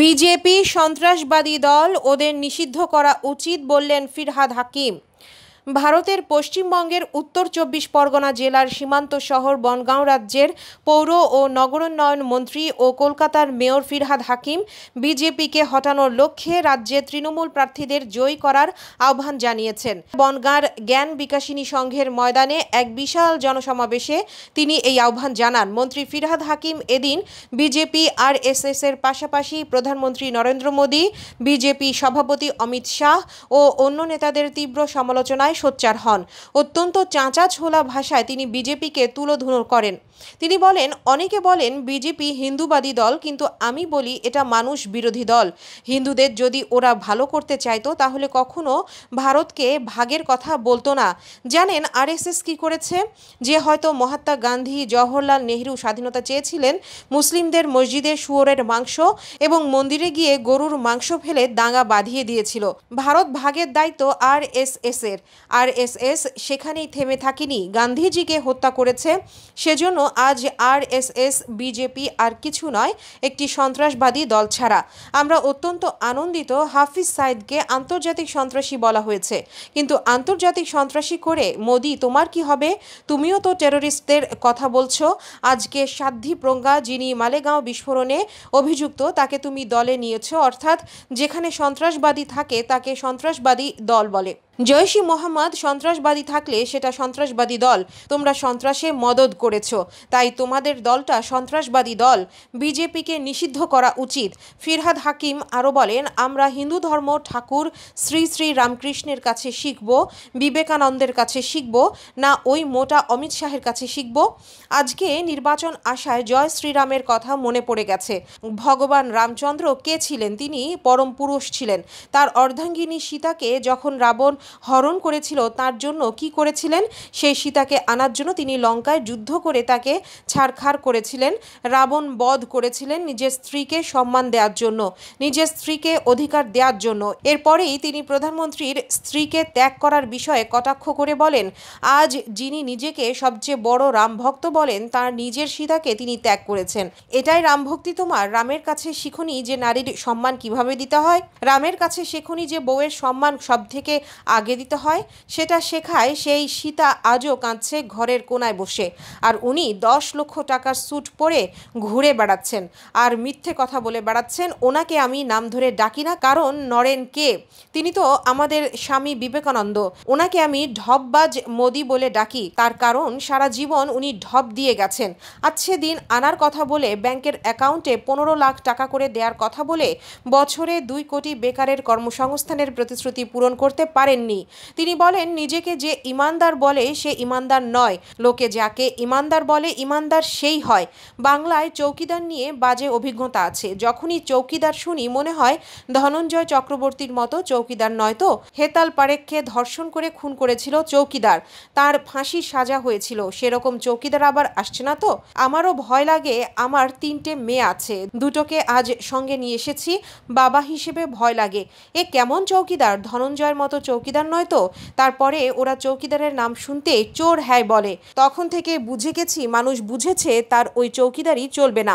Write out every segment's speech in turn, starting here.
BJP সন্ত্রাসবাদী দল ওদের নিষিদ্ধ করা উচিত বললেন ফিরহাদ হাকিম ভারতের পশ্চিমবঙ্গের উত্তর চব্বিশ পরগনা জেলার সীমান্ত শহর বনগাঁও রাজ্যের পৌর ও নগরোন্নয়ন মন্ত্রী ও কলকাতার মেয়র ফিরহাদ হাকিম বিজেপিকে হটানোর লক্ষ্যে রাজ্যে তৃণমূল প্রার্থীদের জয়ী করার আহ্বান জানিয়েছেন বনগাঁর জ্ঞান বিকাশিনী সংঘের ময়দানে এক বিশাল জনসমাবেশে তিনি এই আহ্বান জানান মন্ত্রী ফিরহাদ হাকিম এদিন বিজেপি আর এস এর পাশাপাশি প্রধানমন্ত্রী নরেন্দ্র মোদী বিজেপি সভাপতি অমিত শাহ ও অন্য নেতাদের তীব্র সমালোচনায় সোচ্চার হন অত্যন্ত চাঁচা ছোলা ভাষায় তিনি বিজেপিকে তুলোধুনো করেন তিনি বলেন অনেকে বলেন বিজেপি হিন্দুবাদী দল কিন্তু আমি বলি এটা মানুষ বিরোধী দল হিন্দুদের যদি ওরা ভালো করতে চাইতো তাহলে কখনো ভারতকে ভাগের কথা বলতো না জানেন আরএসএস কি করেছে যে হয়তো মহাত্মা গান্ধী জওহরলাল নেহরু স্বাধীনতা চেয়েছিলেন মুসলিমদের মসজিদে শুয়োরের মাংস এবং মন্দিরে গিয়ে গরুর মাংস ফেলে দাঙ্গা বাঁধিয়ে দিয়েছিল ভারত ভাগের দায়িত্ব আর এস এর আরএসএস সেখানেই থেমে থাকেনি গান্ধীজিকে হত্যা করেছে সেজন্য আজ আরএসএস বিজেপি আর কিছু নয় একটি সন্ত্রাসবাদী দল ছাড়া আমরা অত্যন্ত আনন্দিত হাফিজ সাইদকে আন্তর্জাতিক সন্ত্রাসী বলা হয়েছে কিন্তু আন্তর্জাতিক সন্ত্রাসী করে মোদি তোমার কি হবে তুমিও তো টেরোরিস্টদের কথা বলছ আজকে সাধ্বী প্রজ্ঞা যিনি মালেগাঁও বিস্ফোরণে অভিযুক্ত তাকে তুমি দলে নিয়েছ অর্থাৎ যেখানে সন্ত্রাসবাদী থাকে তাকে সন্ত্রাসবাদী দল বলে জয়শী মোহাম্মদ সন্ত্রাসবাদী থাকলে সেটা সন্ত্রাসবাদী দল তোমরা সন্ত্রাসে মদত করেছ তাই তোমাদের দলটা সন্ত্রাসবাদী দল বিজেপিকে নিষিদ্ধ করা উচিত ফিরহাদ হাকিম আরও বলেন আমরা হিন্দু ধর্ম ঠাকুর শ্রী শ্রী রামকৃষ্ণের কাছে শিখব বিবেকানন্দের কাছে শিখব না ওই মোটা অমিত শাহের কাছে শিখব আজকে নির্বাচন আশায় জয় শ্রীরামের কথা মনে পড়ে গেছে ভগবান রামচন্দ্র কে ছিলেন তিনি পরম পুরুষ ছিলেন তার অর্ধাঙ্গিনী সীতাকে যখন রাবণ হরণ করেছিল তার জন্য কি করেছিলেন সেই সীতাকে আনার জন্য তিনি লঙ্কায় যুদ্ধ করে তাকে ছাড়খাড় করেছিলেন রাবণ বধ করেছিলেন নিজের স্ত্রীকে সম্মান দেওয়ার জন্য নিজের স্ত্রীকে অধিকার দেওয়ার জন্য এরপরেই তিনি প্রধানমন্ত্রীর স্ত্রীকে ত্যাগ করার বিষয়ে কটাক্ষ করে বলেন আজ যিনি নিজেকে সবচেয়ে বড় রাম ভক্ত বলেন তার নিজের সীতাকে তিনি ত্যাগ করেছেন এটাই রামভক্তি তোমার রামের কাছে শিখুনি যে নারীর সম্মান কিভাবে দিতে হয় রামের কাছে শেখুনি যে বউয়ের সম্মান সব থেকে আগে দিতে হয় সেটা শেখায় সেই সীতা আজও কাঁদছে ঘরের কোনায় বসে আর উনি দশ লক্ষ টাকার স্যুট পরে ঘুরে বেড়াচ্ছেন আর মিথ্যে কথা বলে বেড়াচ্ছেন ওনাকে আমি নাম ধরে ডাকি না কারণ নরেন কে তিনি তো আমাদের স্বামী বিবেকানন্দ ওনাকে আমি ঢববাজ মোদি বলে ডাকি তার কারণ সারা জীবন উনি ঢপ দিয়ে গেছেন আচ্ছে দিন আনার কথা বলে ব্যাংকের অ্যাকাউন্টে পনেরো লাখ টাকা করে দেওয়ার কথা বলে বছরে দুই কোটি বেকারের কর্মসংস্থানের প্রতিশ্রুতি পূরণ করতে পারেন করেননি তিনি বলেন নিজেকে যে ইমানদার বলে সে ইমানদার নয় লোকে যাকে ইমানদার বলে ইমানদার সেই হয় বাংলায় চৌকিদার নিয়ে বাজে অভিজ্ঞতা আছে যখনই চৌকিদার শুনি মনে হয় ধনঞ্জয় চক্রবর্তীর মতো চৌকিদার নয় তো হেতাল পারেখকে ধর্ষণ করে খুন করেছিল চৌকিদার তার ফাঁসি সাজা হয়েছিল সেরকম চৌকিদার আবার আসছে না তো আমারও ভয় লাগে আমার তিনটে মেয়ে আছে দুটোকে আজ সঙ্গে নিয়ে এসেছি বাবা হিসেবে ভয় লাগে এ কেমন চৌকিদার ধনঞ্জয়ের মতো চৌকি চৌকিদার নয় তো তারপরে ওরা চৌকিদারের নাম শুনতে চোর হ্যায় বলে তখন থেকে বুঝে গেছি মানুষ বুঝেছে তার ওই চৌকিদারই চলবে না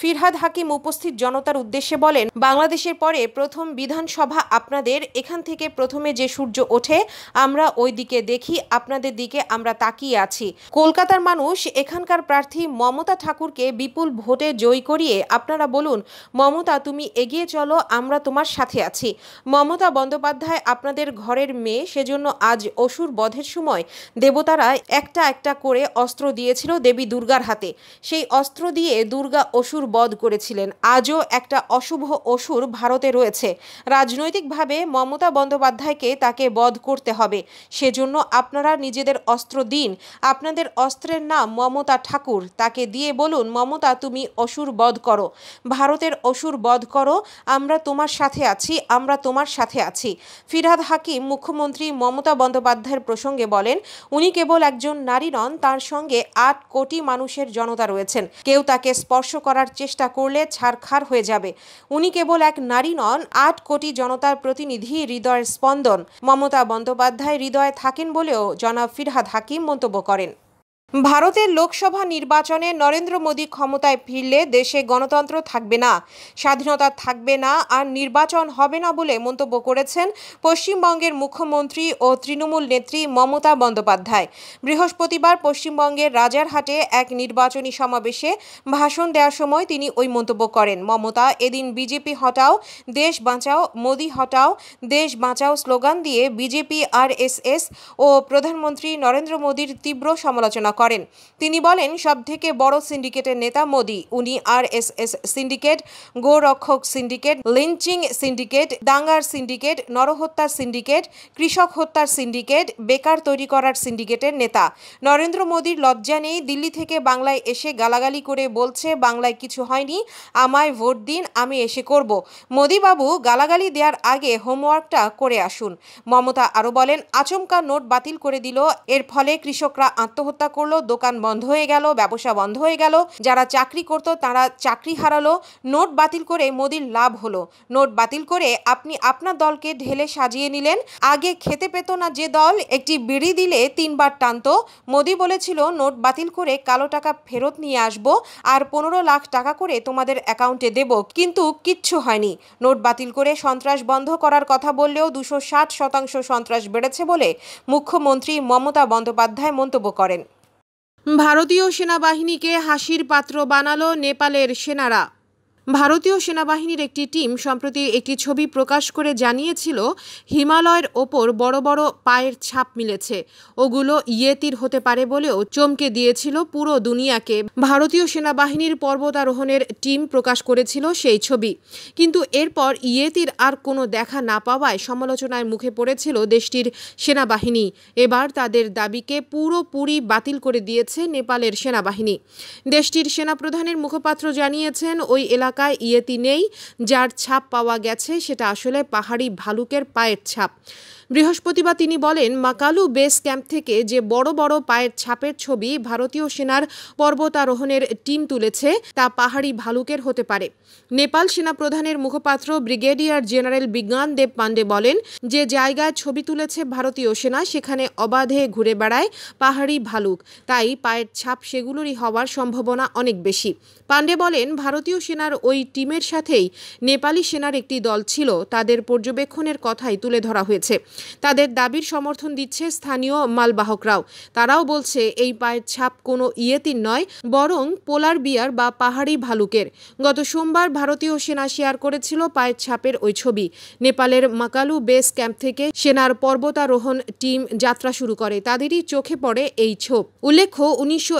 ফিরহাদ হাকিম উপস্থিত জনতার উদ্দেশ্যে বলেন বাংলাদেশের পরে প্রথম বিধানসভা আপনাদের এখান থেকে প্রথমে যে সূর্য ওঠে আমরা ওই দিকে দেখি আপনাদের দিকে আমরা তাকিয়ে আছি কলকাতার মানুষ এখানকার প্রার্থী মমতা ঠাকুরকে বিপুল ভোটে জয় করিয়ে আপনারা বলুন মমতা তুমি এগিয়ে চলো আমরা তোমার সাথে আছি মমতা বন্দ্যোপাধ্যায় আপনাদের ঘরের মেয়ে সেজন্য আজ অসুর বধের সময় দেবতারা একটা একটা করে অস্ত্র দিয়েছিল দেবী দুর্গার হাতে সেই অস্ত্র দিয়ে দুর্গা অসুর বধ করেছিলেন আজও একটা অশুভ অসুর ভারতে রয়েছে রাজনৈতিকভাবে মমতা বন্দ্যোপাধ্যায়কে তাকে বধ করতে হবে সেজন্য আপনারা নিজেদের অস্ত্র দিন আপনাদের অস্ত্রের নাম মমতা ঠাকুর তাকে দিয়ে বলুন মমতা তুমি অসুর বধ করো ভারতের অসুর বধ করো আমরা তোমার সাথে আছি আমরা তোমার সাথে আছি ফিরহাদ হাকিম মুখ্যমন্ত্রী মমতা বন্দ্যোপাধ্যায়ের প্রসঙ্গে বলেন উনি কেবল একজন নারী নন তার সঙ্গে আট কোটি মানুষের জনতা রয়েছেন কেউ তাকে স্পর্শ করার চেষ্টা করলে ছাড়খার হয়ে যাবে উনি কেবল এক নারী নন আট কোটি জনতার প্রতিনিধি হৃদয়ের স্পন্দন মমতা বন্দ্যোপাধ্যায় হৃদয়ে থাকেন বলেও জনাব ফিরহাদ হাকিম মন্তব্য করেন ভারতের লোকসভা নির্বাচনে নরেন্দ্র মোদী ক্ষমতায় ফিরলে দেশে গণতন্ত্র থাকবে না স্বাধীনতা থাকবে না আর নির্বাচন হবে না বলে মন্তব্য করেছেন পশ্চিমবঙ্গের মুখ্যমন্ত্রী ও তৃণমূল নেত্রী মমতা বন্দ্যোপাধ্যায় বৃহস্পতিবার পশ্চিমবঙ্গের রাজারহাটে এক নির্বাচনী সমাবেশে ভাষণ দেওয়ার সময় তিনি ওই মন্তব্য করেন মমতা এদিন বিজেপি হটাও দেশ বাঁচাও মোদি হটাও দেশ বাঁচাও স্লোগান দিয়ে বিজেপি এস ও প্রধানমন্ত্রী নরেন্দ্র মোদীর তীব্র সমালোচনা করেন তিনি বলেন সবথেকে বড় সিন্ডিকেটের নেতা মোদি উনি আরএসএস সিন্ডিকেট গোরক্ষক সিন্ডিকেট লিঞ্চিং সিন্ডিকেট দাঙ্গার সিন্ডিকেট নরহত্যার সিন্ডিকেট কৃষক হত্যার সিন্ডিকেট বেকার তৈরি করার সিন্ডিকেটের নেতা নরেন্দ্র মোদীর লজ্জা নেই দিল্লি থেকে বাংলায় এসে গালাগালি করে বলছে বাংলায় কিছু হয়নি আমায় ভোট দিন আমি এসে করব মোদিবাবু গালাগালি দেওয়ার আগে হোমওয়ার্কটা করে আসুন মমতা আরও বলেন আচমকা নোট বাতিল করে দিল এর ফলে কৃষকরা আত্মহত্যা করল করলো দোকান বন্ধ হয়ে গেল ব্যবসা বন্ধ হয়ে গেল যারা চাকরি করতো তারা চাকরি হারালো নোট বাতিল করে মোদির লাভ হলো নোট বাতিল করে আপনি আপনার দলকে ঢেলে সাজিয়ে নিলেন আগে খেতে পেত না যে দল একটি বিড়ি দিলে তিনবার টানত মোদি বলেছিল নোট বাতিল করে কালো টাকা ফেরত নিয়ে আসব আর পনেরো লাখ টাকা করে তোমাদের অ্যাকাউন্টে দেব কিন্তু কিচ্ছু হয়নি নোট বাতিল করে সন্ত্রাস বন্ধ করার কথা বললেও দুশো শতাংশ সন্ত্রাস বেড়েছে বলে মুখ্যমন্ত্রী মমতা বন্দ্যোপাধ্যায় মন্তব্য করেন ভারতীয় সেনাবাহিনীকে হাসির পাত্র বানালো নেপালের সেনারা ভারতীয় সেনাবাহিনীর একটি টিম সম্প্রতি একটি ছবি প্রকাশ করে জানিয়েছিল হিমালয়ের ওপর বড় বড় পায়ের ছাপ মিলেছে ওগুলো ইয়েতির হতে পারে বলেও চমকে দিয়েছিল পুরো দুনিয়াকে ভারতীয় সেনাবাহিনীর পর্বতারোহণের টিম প্রকাশ করেছিল সেই ছবি কিন্তু এরপর ইয়েতির আর কোনো দেখা না পাওয়ায় সমালোচনায় মুখে পড়েছিল দেশটির সেনাবাহিনী এবার তাদের দাবিকে পুরোপুরি বাতিল করে দিয়েছে নেপালের সেনাবাহিনী দেশটির সেনাপ্রধানের মুখপাত্র জানিয়েছেন ওই এলাকা এলাকায় নেই যার ছাপ পাওয়া গেছে সেটা আসলে পাহাড়ি ভালুকের পায়ের ছাপ বৃহস্পতিবার তিনি বলেন মাকালু বেস ক্যাম্প থেকে যে বড় বড় পায়ের ছাপের ছবি ভারতীয় সেনার পর্বতারোহণের টিম তুলেছে তা পাহাড়ি ভালুকের হতে পারে নেপাল সেনা প্রধানের মুখপাত্র ব্রিগেডিয়ার জেনারেল বিজ্ঞান দেব পাণ্ডে বলেন যে জায়গায় ছবি তুলেছে ভারতীয় সেনা সেখানে অবাধে ঘুরে বেড়ায় পাহাড়ি ভালুক তাই পায়ের ছাপ সেগুলোরই হওয়ার সম্ভাবনা অনেক বেশি পাণ্ডে বলেন ভারতীয় সেনার ওই টিমের সাথেই নেপালি সেনার একটি দল ছিল তাদের পর্যবেক্ষণের কথাই তুলে ধরা হয়েছে তাদের দাবির সমর্থন দিচ্ছে স্থানীয় মালবাহকরাও তারাও বলছে এই পায়ের ছাপ কোনো ইয়েতির নয় বরং পোলার বিয়ার বা পাহাড়ি ভালুকের গত সোমবার ভারতীয় সেনা শেয়ার করেছিল পায়ের ছাপের ওই ছবি নেপালের মাকালু বেস ক্যাম্প থেকে সেনার পর্বতারোহণ টিম যাত্রা শুরু করে তাদেরই চোখে পড়ে এই ছোপ উল্লেখ্য উনিশশো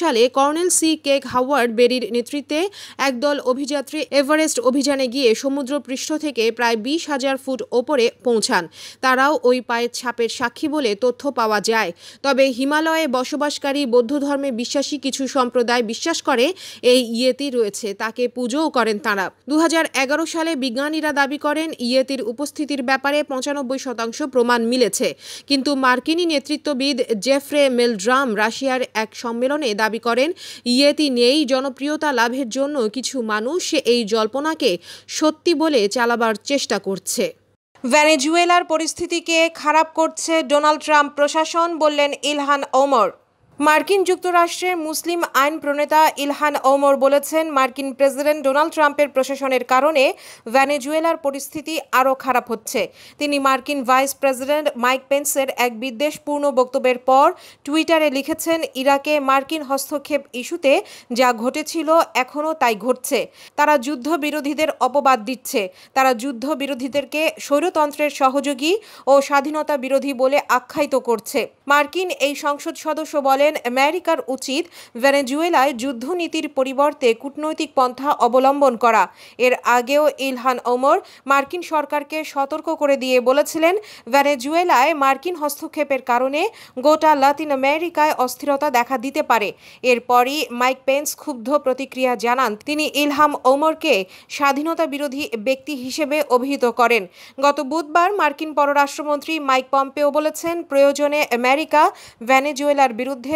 সালে কর্নেল সি কেক হাওয়ার্ড বেরির নেতৃত্বে একদল অভিযাত্রী এভারেস্ট অভিযানে গিয়ে সমুদ্র পৃষ্ঠ থেকে প্রায় বিশ হাজার ফুট ওপরে পৌঁছান তার তারাও ওই পায়ের ছাপের সাক্ষী বলে তথ্য পাওয়া যায় তবে হিমালয়ে বসবাসকারী বৌদ্ধ ধর্মে বিশ্বাসী কিছু সম্প্রদায় বিশ্বাস করে এই ইয়েতি রয়েছে তাকে পুজোও করেন তাঁরা দু সালে বিজ্ঞানীরা দাবি করেন ইয়েতির উপস্থিতির ব্যাপারে পঁচানব্বই শতাংশ প্রমাণ মিলেছে কিন্তু মার্কিনি নেতৃত্ববিদ জেফ্রে মেলড্রাম রাশিয়ার এক সম্মেলনে দাবি করেন ইয়েতি নেই জনপ্রিয়তা লাভের জন্য কিছু মানুষ এই জল্পনাকে সত্যি বলে চালাবার চেষ্টা করছে ভেনেজুয়েলার পরিস্থিতিকে খারাপ করছে ডোনাল্ড ট্রাম্প প্রশাসন বললেন ইলহান ওমর মার্কিন যুক্তরাষ্ট্রের মুসলিম আইন প্রণেতা ইলহান ওমর বলেছেন মার্কিন প্রেসিডেন্ট ডোনাল্ড ট্রাম্পের প্রশাসনের কারণে ভ্যানেজুয়েলার পরিস্থিতি আরও খারাপ হচ্ছে তিনি মার্কিন ভাইস প্রেসিডেন্ট মাইক পেন্সের এক বিদ্বেষপূর্ণ বক্তব্যের পর টুইটারে লিখেছেন ইরাকে মার্কিন হস্তক্ষেপ ইস্যুতে যা ঘটেছিল এখনও তাই ঘটছে তারা যুদ্ধ বিরোধীদের অপবাদ দিচ্ছে তারা যুদ্ধ বিরোধীদেরকে স্বৈরতন্ত্রের সহযোগী ও স্বাধীনতা বিরোধী বলে আখ্যায়িত করছে মার্কিন এই সংসদ সদস্য বলে বলেন আমেরিকার উচিত ভেনেজুয়েলায় যুদ্ধনীতির পরিবর্তে কূটনৈতিক পন্থা অবলম্বন করা এর আগেও ইলহান ওমর মার্কিন সরকারকে সতর্ক করে দিয়ে বলেছিলেন ভেনেজুয়েলায় মার্কিন হস্তক্ষেপের কারণে গোটা লাতিন আমেরিকায় অস্থিরতা দেখা দিতে পারে এরপরই মাইক পেন্স ক্ষুব্ধ প্রতিক্রিয়া জানান তিনি ইলহাম ওমরকে স্বাধীনতা বিরোধী ব্যক্তি হিসেবে অভিহিত করেন গত বুধবার মার্কিন পররাষ্ট্রমন্ত্রী মাইক পম্পেও বলেছেন প্রয়োজনে আমেরিকা ভেনেজুয়েলার বিরুদ্ধে